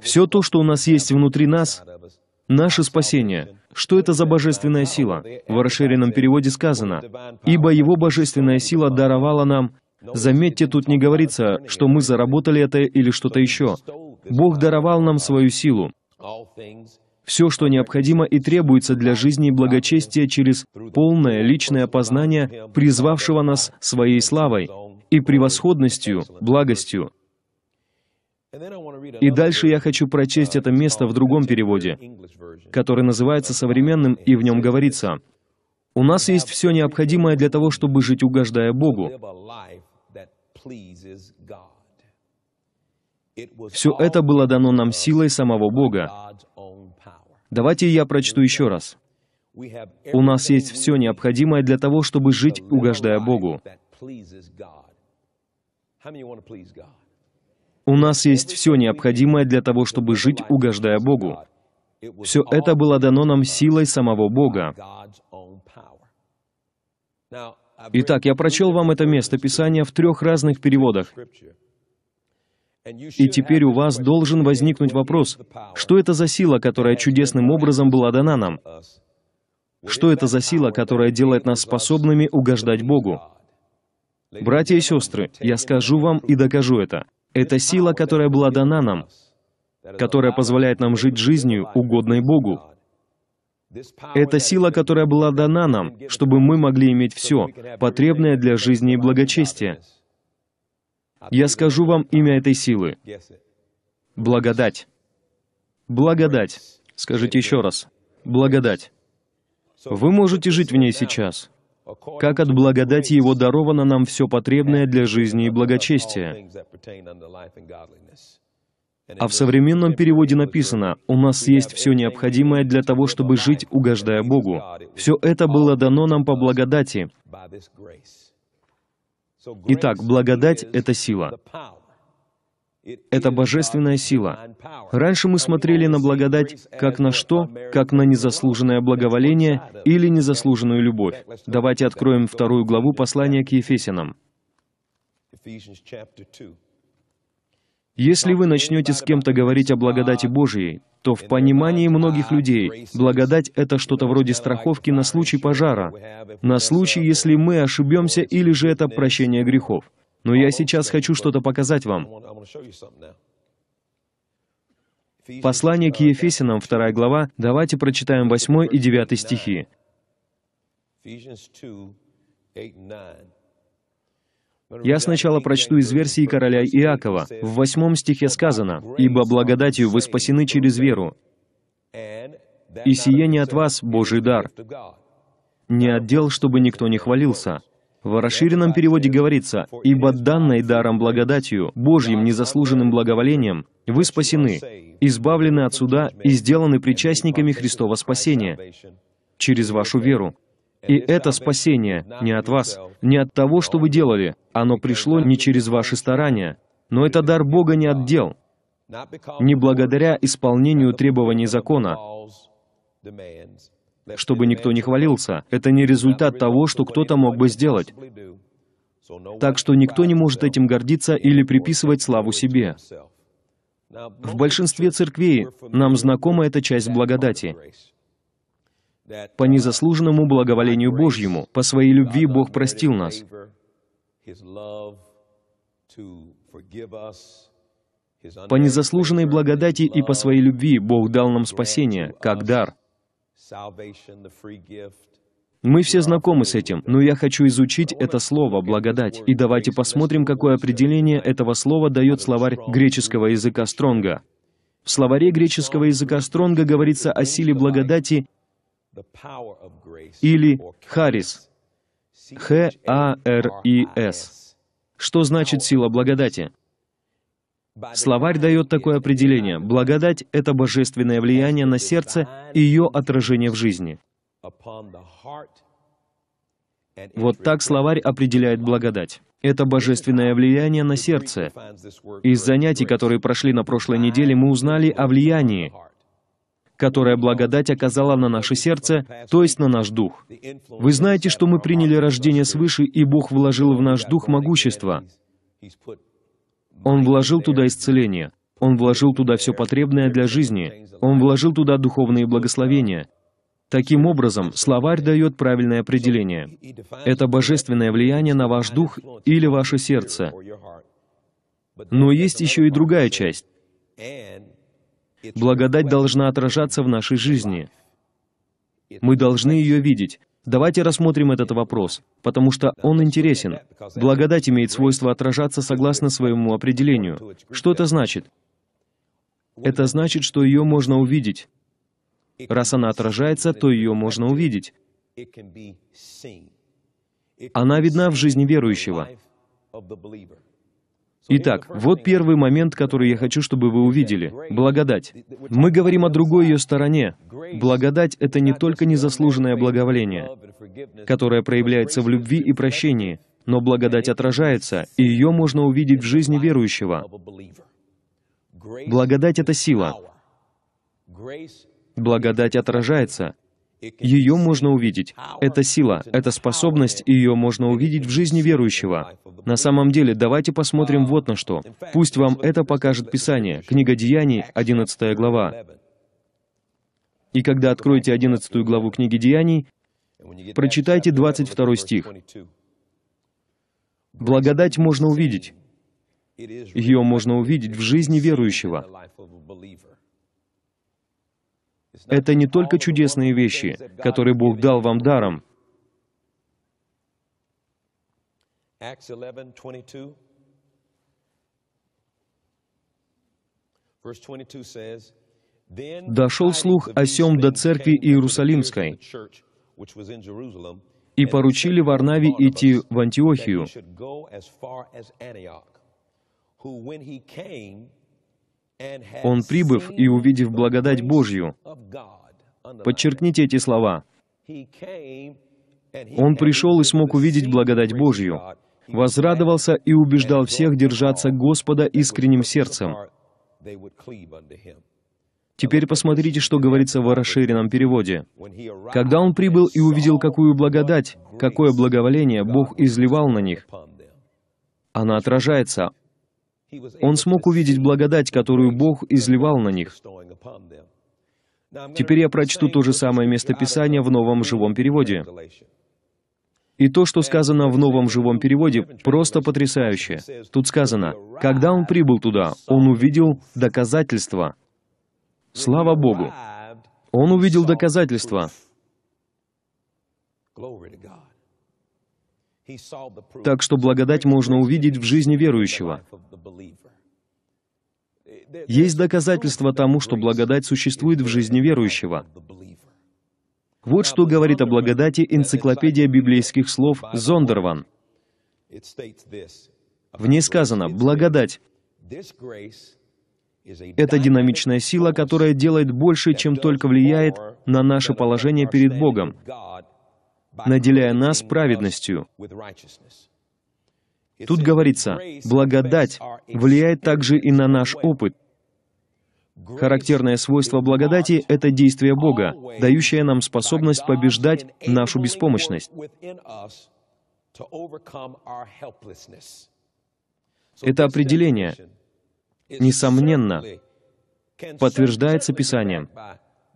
Все то, что у нас есть внутри нас, наше спасение. Что это за божественная сила? В расширенном переводе сказано, «Ибо Его божественная сила даровала нам...» Заметьте, тут не говорится, что мы заработали это или что-то еще. Бог даровал нам свою силу. Все, что необходимо и требуется для жизни и благочестия через полное личное познание призвавшего нас своей славой и превосходностью, благостью, и дальше я хочу прочесть uh, это место в другом переводе, который называется современным, и в нем говорится, «У нас есть все необходимое для того, чтобы жить, угождая Богу». Все это было дано нам силой самого Бога. Давайте я прочту еще раз. У нас есть все необходимое для того, чтобы жить, угождая Богу. У нас есть все необходимое для того, чтобы жить, угождая Богу. Все это было дано нам силой самого Бога. Итак, я прочел вам это место Писания в трех разных переводах. И теперь у вас должен возникнуть вопрос, что это за сила, которая чудесным образом была дана нам? Что это за сила, которая делает нас способными угождать Богу? Братья и сестры, я скажу вам и докажу это. Это сила, которая была дана нам, которая позволяет нам жить жизнью, угодной Богу. Это сила, которая была дана нам, чтобы мы могли иметь все, потребное для жизни и благочестия. Я скажу вам имя этой силы. Благодать. Благодать. Скажите еще раз. Благодать. Вы можете жить в ней сейчас как от благодати Его даровано нам все потребное для жизни и благочестия. А в современном переводе написано, «У нас есть все необходимое для того, чтобы жить, угождая Богу». Все это было дано нам по благодати. Итак, благодать — это сила. Это божественная сила. Раньше мы смотрели на благодать как на что, как на незаслуженное благоволение или незаслуженную любовь. Давайте откроем вторую главу послания к Ефесянам. Если вы начнете с кем-то говорить о благодати Божьей, то в понимании многих людей благодать — это что-то вроде страховки на случай пожара, на случай, если мы ошибемся или же это прощение грехов. Но я сейчас хочу что-то показать вам. Послание к Ефесянам, 2 глава, давайте прочитаем 8 и 9 стихи. Я сначала прочту из версии короля Иакова. В восьмом стихе сказано, «Ибо благодатью вы спасены через веру, и сие не от вас Божий дар, не отдел, чтобы никто не хвалился, в расширенном переводе говорится, «Ибо данной даром благодатью, Божьим незаслуженным благоволением, вы спасены, избавлены от суда и сделаны причастниками Христова спасения через вашу веру. И это спасение не от вас, не от того, что вы делали, оно пришло не через ваши старания, но это дар Бога не от дел, не благодаря исполнению требований закона, чтобы никто не хвалился. Это не результат того, что кто-то мог бы сделать. Так что никто не может этим гордиться или приписывать славу себе. В большинстве церквей нам знакома эта часть благодати. По незаслуженному благоволению Божьему, по своей любви Бог простил нас. По незаслуженной благодати и по своей любви Бог дал нам спасение, как дар — мы все знакомы с этим, но я хочу изучить это слово «благодать». И давайте посмотрим, какое определение этого слова дает словарь греческого языка Стронга. В словаре греческого языка Стронга говорится о силе благодати или «харис», Х-А-Р-И-С, что значит «сила благодати». Словарь дает такое определение. Благодать — это божественное влияние на сердце и ее отражение в жизни. Вот так словарь определяет благодать. Это божественное влияние на сердце. Из занятий, которые прошли на прошлой неделе, мы узнали о влиянии, которое благодать оказала на наше сердце, то есть на наш дух. Вы знаете, что мы приняли рождение свыше, и Бог вложил в наш дух могущество. Он вложил туда исцеление. Он вложил туда все потребное для жизни. Он вложил туда духовные благословения. Таким образом, словарь дает правильное определение. Это божественное влияние на ваш дух или ваше сердце. Но есть еще и другая часть. Благодать должна отражаться в нашей жизни. Мы должны ее видеть. Давайте рассмотрим этот вопрос, потому что он интересен. Благодать имеет свойство отражаться согласно своему определению. Что это значит? Это значит, что ее можно увидеть. Раз она отражается, то ее можно увидеть. Она видна в жизни верующего. Итак, вот первый момент, который я хочу, чтобы вы увидели. Благодать. Мы говорим о другой ее стороне. Благодать — это не только незаслуженное благоволение, которое проявляется в любви и прощении, но благодать отражается, и ее можно увидеть в жизни верующего. Благодать — это сила. Благодать отражается, ее можно увидеть. Это сила, это способность, ее можно увидеть в жизни верующего. На самом деле, давайте посмотрим вот на что. Пусть вам это покажет Писание. Книга Деяний, 11 глава. И когда откроете 11 главу книги Деяний, прочитайте 22 стих. Благодать можно увидеть. Ее можно увидеть в жизни верующего. Это не только чудесные вещи, которые Бог дал вам даром. «Дошел слух о сем до церкви Иерусалимской, и поручили Варнаве идти в Антиохию. Он, прибыв и увидев благодать Божью, подчеркните эти слова, он пришел и смог увидеть благодать Божью, возрадовался и убеждал всех держаться Господа искренним сердцем. Теперь посмотрите, что говорится в расширенном переводе. «Когда он прибыл и увидел, какую благодать, какое благоволение Бог изливал на них, она отражается, он смог увидеть благодать, которую Бог изливал на них. Теперь я прочту то же самое местописание в новом живом переводе. И то, что сказано в новом живом переводе, просто потрясающе. Тут сказано, когда он прибыл туда, он увидел доказательства. Слава Богу! Он увидел доказательства. Так что благодать можно увидеть в жизни верующего. Есть доказательства тому, что благодать существует в жизни верующего. Вот что говорит о благодати энциклопедия библейских слов Зондерван. В ней сказано «благодать» — это динамичная сила, которая делает больше, чем только влияет на наше положение перед Богом, наделяя нас праведностью. Тут говорится, благодать влияет также и на наш опыт. Характерное свойство благодати — это действие Бога, дающее нам способность побеждать нашу беспомощность. Это определение, несомненно, подтверждается Писанием.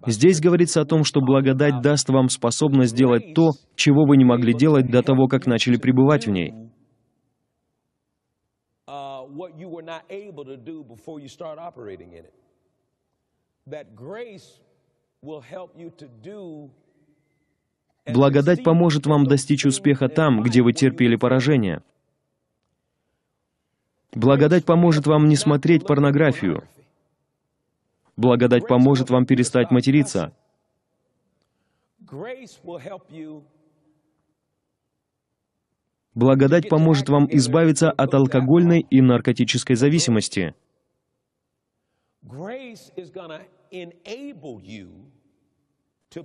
Здесь говорится о том, что благодать даст вам способность делать то, чего вы не могли делать до того, как начали пребывать в ней what you were not able to do before you start operating in it. That grace will help you to do Благодать поможет вам достичь успеха там, где вы терпели поражение. Благодать поможет вам не смотреть порнографию. Благодать поможет вам перестать материться. Благодать поможет вам избавиться от алкогольной и наркотической зависимости.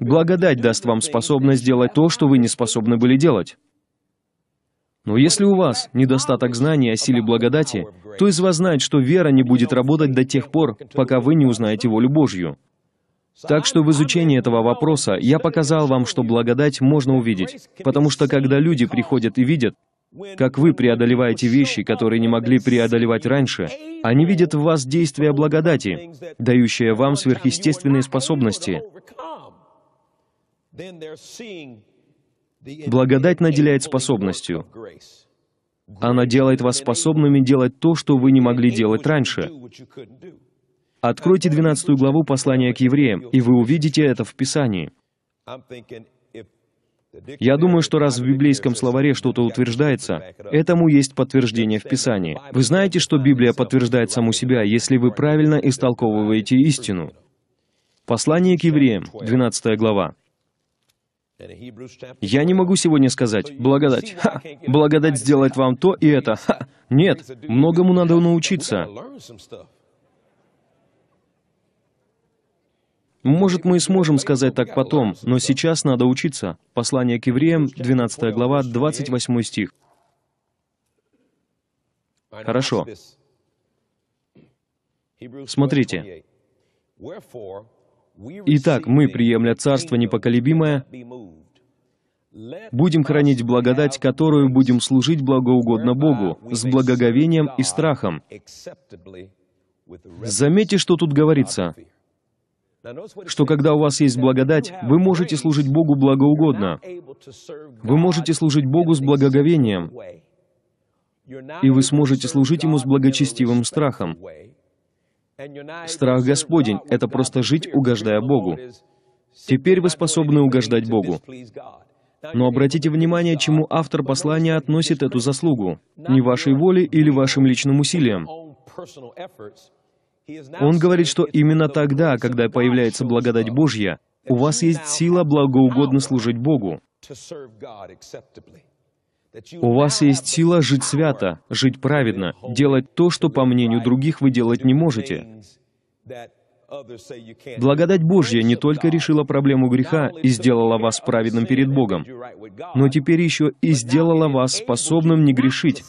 Благодать даст вам способность делать то, что вы не способны были делать. Но если у вас недостаток знаний о силе благодати, то из вас знает, что вера не будет работать до тех пор, пока вы не узнаете волю Божью. Так что в изучении этого вопроса я показал вам, что благодать можно увидеть, потому что когда люди приходят и видят, как вы преодолеваете вещи, которые не могли преодолевать раньше, они видят в вас действие благодати, дающее вам сверхъестественные способности. Благодать наделяет способностью. Она делает вас способными делать то, что вы не могли делать раньше. Откройте 12 главу послания к евреям, и вы увидите это в Писании. Я думаю, что раз в библейском словаре что-то утверждается, этому есть подтверждение в Писании. Вы знаете, что Библия подтверждает саму себя, если вы правильно истолковываете истину. Послание к евреям, 12 глава. Я не могу сегодня сказать «благодать». Ха! Благодать сделать вам то и это. Ха! Нет, многому надо научиться. Может, мы и сможем сказать так потом, но сейчас надо учиться. Послание к евреям, 12 глава, 28 стих. Хорошо. Смотрите. Итак, мы, приемля Царство непоколебимое, будем хранить благодать, которую будем служить благоугодно Богу, с благоговением и страхом. Заметьте, что тут говорится — что когда у вас есть благодать, вы можете служить Богу благоугодно. Вы можете служить Богу с благоговением, и вы сможете служить Ему с благочестивым страхом. Страх Господень — это просто жить, угождая Богу. Теперь вы способны угождать Богу. Но обратите внимание, чему автор послания относит эту заслугу. Не вашей воле или вашим личным усилиям. Он говорит, что именно тогда, когда появляется благодать Божья, у вас есть сила благоугодно служить Богу. У вас есть сила жить свято, жить праведно, делать то, что, по мнению других, вы делать не можете. Благодать Божья не только решила проблему греха и сделала вас праведным перед Богом, но теперь еще и сделала вас способным не грешить,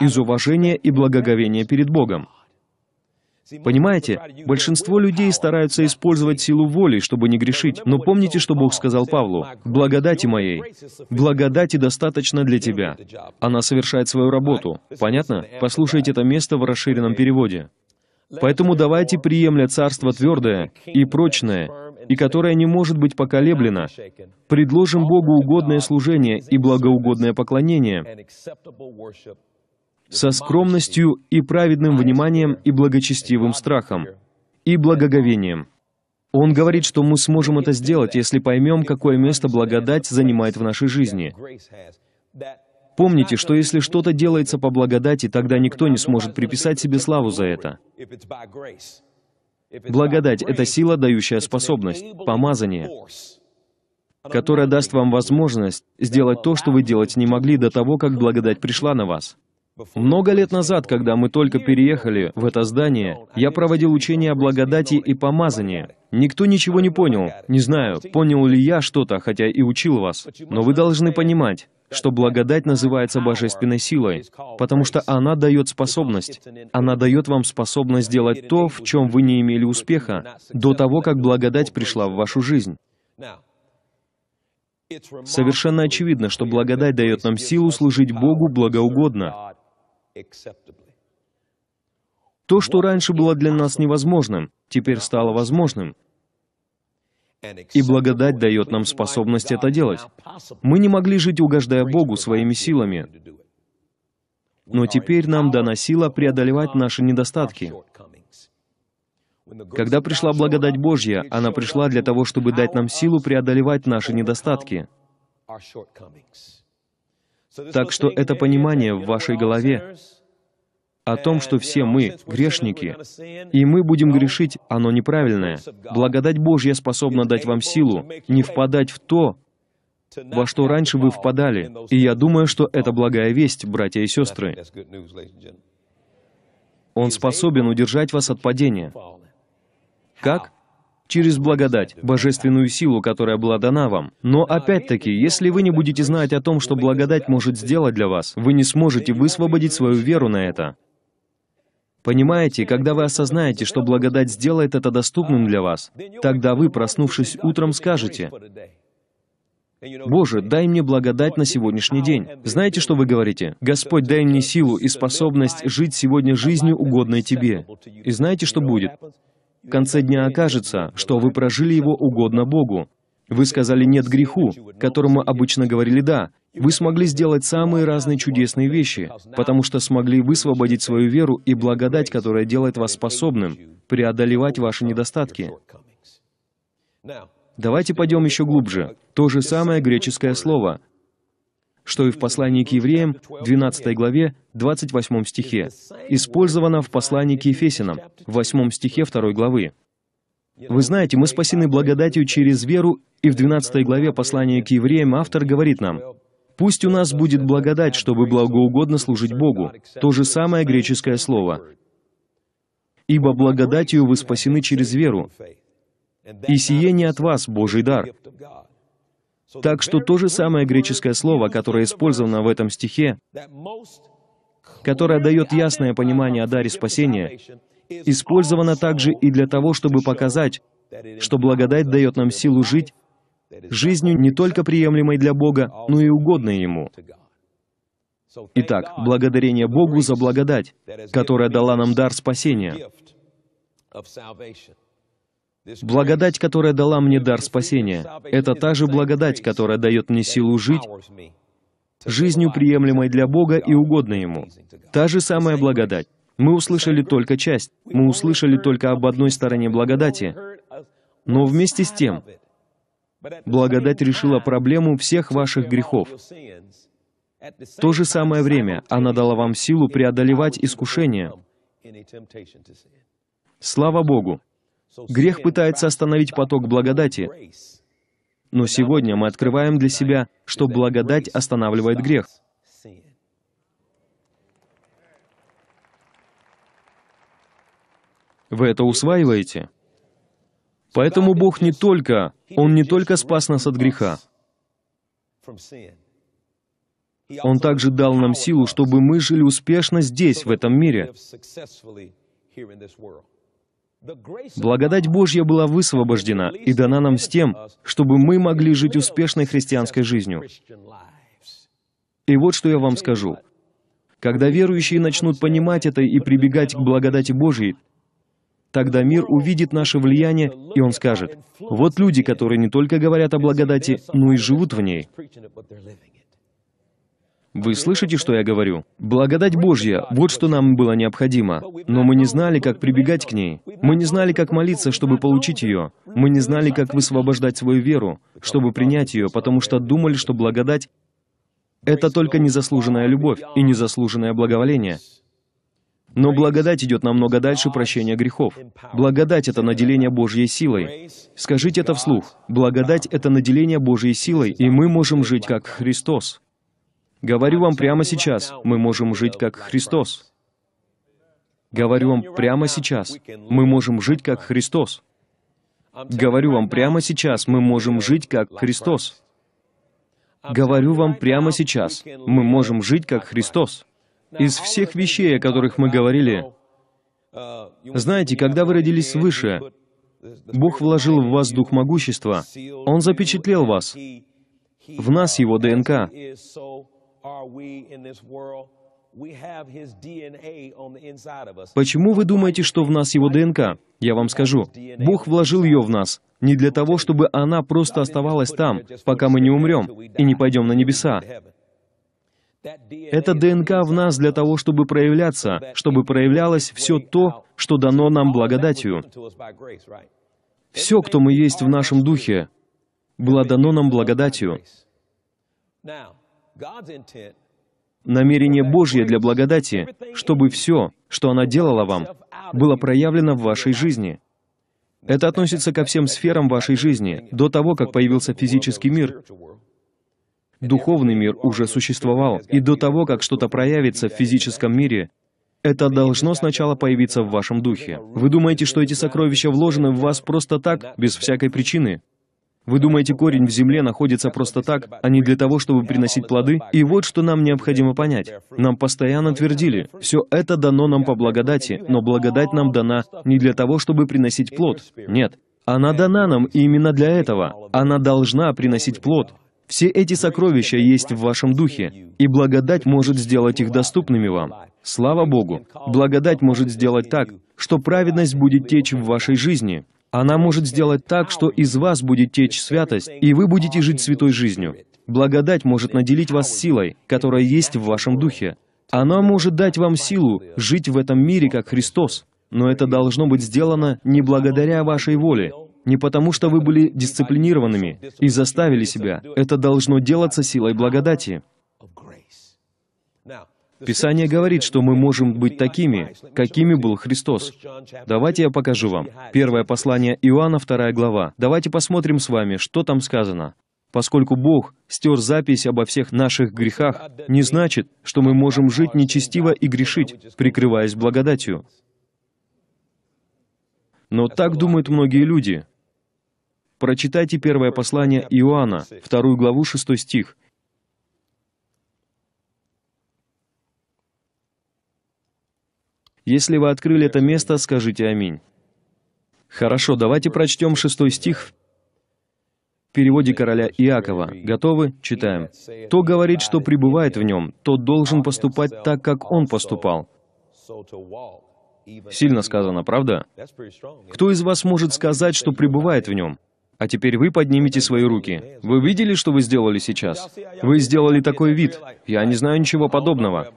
из уважения и благоговения перед Богом. Понимаете, большинство людей стараются использовать силу воли, чтобы не грешить, но помните, что Бог сказал Павлу, «Благодати моей, благодати достаточно для тебя». Она совершает свою работу. Понятно? Послушайте это место в расширенном переводе. Поэтому давайте приемля царство твердое и прочное, и которое не может быть поколеблено, предложим Богу угодное служение и благоугодное поклонение, со скромностью и праведным вниманием и благочестивым страхом и благоговением. Он говорит, что мы сможем это сделать, если поймем, какое место благодать занимает в нашей жизни. Помните, что если что-то делается по благодати, тогда никто не сможет приписать себе славу за это. Благодать — это сила, дающая способность, помазание, которая даст вам возможность сделать то, что вы делать не могли до того, как благодать пришла на вас. Много лет назад, когда мы только переехали в это здание, я проводил учение о благодати и помазании. Никто ничего не понял. Не знаю, понял ли я что-то, хотя и учил вас. Но вы должны понимать, что благодать называется божественной силой, потому что она дает способность. Она дает вам способность делать то, в чем вы не имели успеха, до того, как благодать пришла в вашу жизнь. Совершенно очевидно, что благодать дает нам силу служить Богу благоугодно, то, что раньше было для нас невозможным, теперь стало возможным. И благодать дает нам способность это делать. Мы не могли жить, угождая Богу своими силами. Но теперь нам дана сила преодолевать наши недостатки. Когда пришла благодать Божья, она пришла для того, чтобы дать нам силу преодолевать наши недостатки. Так что это понимание в вашей голове о том, что все мы грешники, и мы будем грешить, оно неправильное. Благодать Божья способна дать вам силу не впадать в то, во что раньше вы впадали. И я думаю, что это благая весть, братья и сестры. Он способен удержать вас от падения. Как? через благодать, божественную силу, которая была дана вам. Но опять-таки, если вы не будете знать о том, что благодать может сделать для вас, вы не сможете высвободить свою веру на это. Понимаете, когда вы осознаете, что благодать сделает это доступным для вас, тогда вы, проснувшись утром, скажете, «Боже, дай мне благодать на сегодняшний день». Знаете, что вы говорите? «Господь, дай мне силу и способность жить сегодня жизнью, угодной Тебе». И знаете, что будет? В конце дня окажется, что вы прожили его угодно Богу. Вы сказали «нет» греху, которому обычно говорили «да». Вы смогли сделать самые разные чудесные вещи, потому что смогли высвободить свою веру и благодать, которая делает вас способным преодолевать ваши недостатки. Давайте пойдем еще глубже. То же самое греческое слово что и в послании к евреям, 12 главе, 28 стихе, использовано в послании к Ефесинам, 8 стихе 2 главы. Вы знаете, мы спасены благодатью через веру, и в 12 главе послания к евреям автор говорит нам, «Пусть у нас будет благодать, чтобы благоугодно служить Богу». То же самое греческое слово. «Ибо благодатью вы спасены через веру, и сие не от вас, Божий дар, так что то же самое греческое слово, которое использовано в этом стихе, которое дает ясное понимание о даре спасения, использовано также и для того, чтобы показать, что благодать дает нам силу жить жизнью не только приемлемой для Бога, но и угодной Ему. Итак, благодарение Богу за благодать, которая дала нам дар спасения. Благодать, которая дала мне дар спасения, это та же благодать, которая дает мне силу жить жизнью, приемлемой для Бога и угодной Ему. Та же самая благодать. Мы услышали только часть, мы услышали только об одной стороне благодати, но вместе с тем, благодать решила проблему всех ваших грехов. В то же самое время она дала вам силу преодолевать искушение. Слава Богу! Грех пытается остановить поток благодати, но сегодня мы открываем для себя, что благодать останавливает грех. Вы это усваиваете? Поэтому Бог не только, Он не только спас нас от греха, Он также дал нам силу, чтобы мы жили успешно здесь, в этом мире. Благодать Божья была высвобождена и дана нам с тем, чтобы мы могли жить успешной христианской жизнью. И вот что я вам скажу. Когда верующие начнут понимать это и прибегать к благодати Божьей, тогда мир увидит наше влияние, и он скажет, вот люди, которые не только говорят о благодати, но и живут в ней. Вы слышите, что я говорю? Благодать Божья, вот что нам было необходимо. Но мы не знали, как прибегать к ней. Мы не знали, как молиться, чтобы получить ее. Мы не знали, как высвобождать свою веру, чтобы принять ее, потому что думали, что благодать — это только незаслуженная любовь и незаслуженное благоволение. Но благодать идет намного дальше прощения грехов. Благодать — это наделение Божьей силой. Скажите это вслух. Благодать — это наделение Божьей силой, и мы можем жить как Христос. Говорю вам прямо сейчас, мы можем жить как Христос. Говорю вам прямо сейчас, мы можем жить как Христос. Говорю вам прямо сейчас, мы можем жить как Христос. Говорю вам прямо сейчас, мы можем жить как Христос. Из всех вещей, о которых мы говорили, знаете, когда вы родились свыше, Бог вложил в вас дух могущества, Он запечатлел вас, в нас Его ДНК. Почему вы думаете, что в нас его ДНК? Я вам скажу, Бог вложил ее в нас, не для того, чтобы она просто оставалась там, пока мы не умрем и не пойдем на небеса. Это ДНК в нас для того, чтобы проявляться, чтобы проявлялось все то, что дано нам благодатью. Все, кто мы есть в нашем духе, было дано нам благодатью. Намерение Божье для благодати, чтобы все, что она делала вам, было проявлено в вашей жизни. Это относится ко всем сферам вашей жизни, до того, как появился физический мир. Духовный мир уже существовал, и до того, как что-то проявится в физическом мире, это должно сначала появиться в вашем духе. Вы думаете, что эти сокровища вложены в вас просто так, без всякой причины? Вы думаете, корень в земле находится просто так, а не для того, чтобы приносить плоды? И вот что нам необходимо понять. Нам постоянно твердили, все это дано нам по благодати, но благодать нам дана не для того, чтобы приносить плод. Нет. Она дана нам именно для этого. Она должна приносить плод. Все эти сокровища есть в вашем духе, и благодать может сделать их доступными вам. Слава Богу! Благодать может сделать так, что праведность будет течь в вашей жизни, она может сделать так, что из вас будет течь святость, и вы будете жить святой жизнью. Благодать может наделить вас силой, которая есть в вашем духе. Она может дать вам силу жить в этом мире, как Христос. Но это должно быть сделано не благодаря вашей воле, не потому что вы были дисциплинированными и заставили себя. Это должно делаться силой благодати. Писание говорит, что мы можем быть такими, какими был Христос. Давайте я покажу вам. Первое послание Иоанна, вторая глава. Давайте посмотрим с вами, что там сказано. Поскольку Бог стер запись обо всех наших грехах, не значит, что мы можем жить нечестиво и грешить, прикрываясь благодатью. Но так думают многие люди. Прочитайте первое послание Иоанна, вторую главу, шестой стих. Если вы открыли это место, скажите «Аминь». Хорошо, давайте прочтем шестой стих в переводе короля Иакова. Готовы? Читаем. «Кто говорит, что пребывает в нем, тот должен поступать так, как он поступал». Сильно сказано, правда? Кто из вас может сказать, что пребывает в нем? А теперь вы поднимите свои руки. Вы видели, что вы сделали сейчас? Вы сделали такой вид. Я не знаю ничего подобного.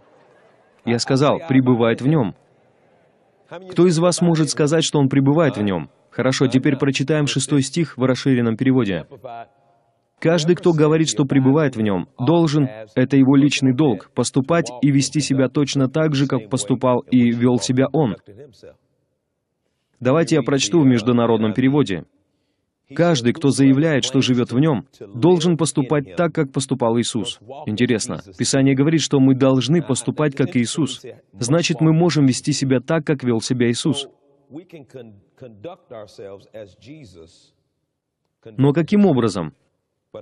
Я сказал, пребывает в нем. Кто из вас может сказать, что он пребывает в нем? Хорошо, теперь прочитаем шестой стих в расширенном переводе. Каждый, кто говорит, что пребывает в нем, должен, это его личный долг, поступать и вести себя точно так же, как поступал и вел себя он. Давайте я прочту в международном переводе. Каждый, кто заявляет, что живет в нем, должен поступать так, как поступал Иисус. Интересно, Писание говорит, что мы должны поступать, как Иисус. Значит, мы можем вести себя так, как вел себя Иисус. Но каким образом?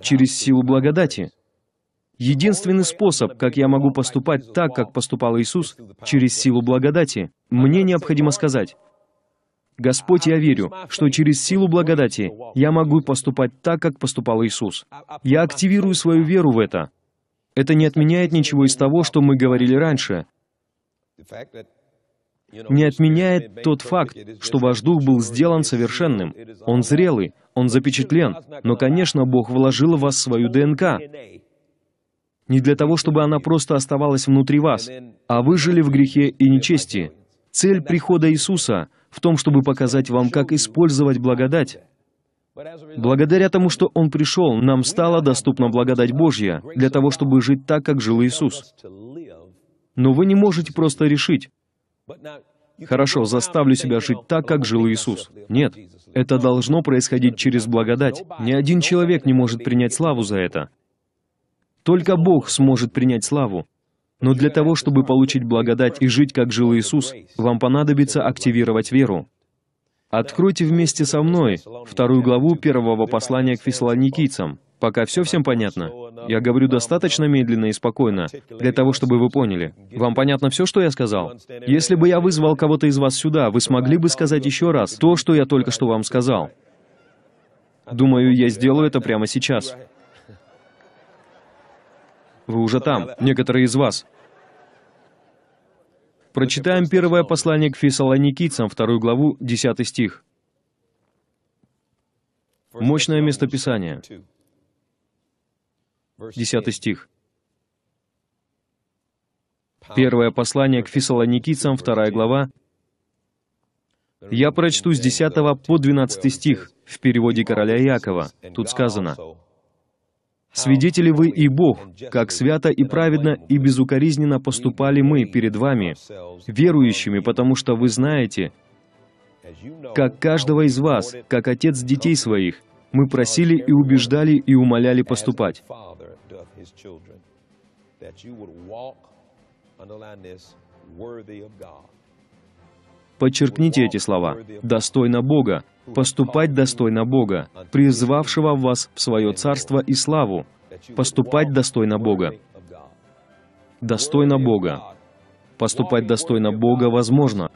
Через силу благодати. Единственный способ, как я могу поступать так, как поступал Иисус, через силу благодати, мне необходимо сказать, Господь, я верю, что через силу благодати я могу поступать так, как поступал Иисус. Я активирую свою веру в это. Это не отменяет ничего из того, что мы говорили раньше. Не отменяет тот факт, что ваш дух был сделан совершенным. Он зрелый, он запечатлен. Но, конечно, Бог вложил в вас свою ДНК. Не для того, чтобы она просто оставалась внутри вас, а вы жили в грехе и нечести. Цель прихода Иисуса — в том, чтобы показать вам, как использовать благодать. Благодаря тому, что Он пришел, нам стала доступна благодать Божья для того, чтобы жить так, как жил Иисус. Но вы не можете просто решить, «Хорошо, заставлю себя жить так, как жил Иисус». Нет, это должно происходить через благодать. Ни один человек не может принять славу за это. Только Бог сможет принять славу. Но для того, чтобы получить благодать и жить, как жил Иисус, вам понадобится активировать веру. Откройте вместе со мной вторую главу первого послания к фессалоникийцам. Пока все всем понятно. Я говорю достаточно медленно и спокойно, для того, чтобы вы поняли. Вам понятно все, что я сказал? Если бы я вызвал кого-то из вас сюда, вы смогли бы сказать еще раз то, что я только что вам сказал. Думаю, я сделаю это прямо сейчас. Вы уже там, некоторые из вас. Прочитаем первое послание к фессалоникийцам, вторую главу, 10 стих. Мощное местописание. 10 стих. Первое послание к фессалоникийцам, вторая глава. Я прочту с 10 по 12 стих в переводе короля Якова. Тут сказано, Свидетели вы и Бог, как свято и праведно и безукоризненно поступали мы перед вами, верующими, потому что вы знаете, как каждого из вас, как отец детей своих, мы просили и убеждали и умоляли поступать. Подчеркните эти слова «достойно Бога», поступать достойно Бога, призвавшего вас в свое царство и славу, поступать достойно Бога. Достойно Бога. Поступать достойно Бога возможно.